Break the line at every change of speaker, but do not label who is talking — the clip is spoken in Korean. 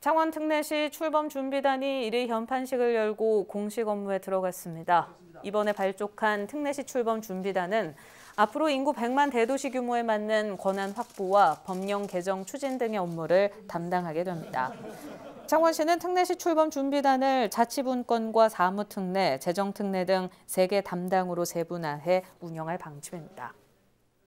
창원특례시 출범준비단이 이리 현판식을 열고 공식 업무에 들어갔습니다. 이번에 발족한 특례시 출범준비단은 앞으로 인구 100만 대도시 규모에 맞는 권한 확보와 법령 개정 추진 등의 업무를 담당하게 됩니다. 창원시는 특례시 출범 준비단을 자치분권과 사무특례, 재정특례 등세개 담당으로 세분화해 운영할 방침입니다.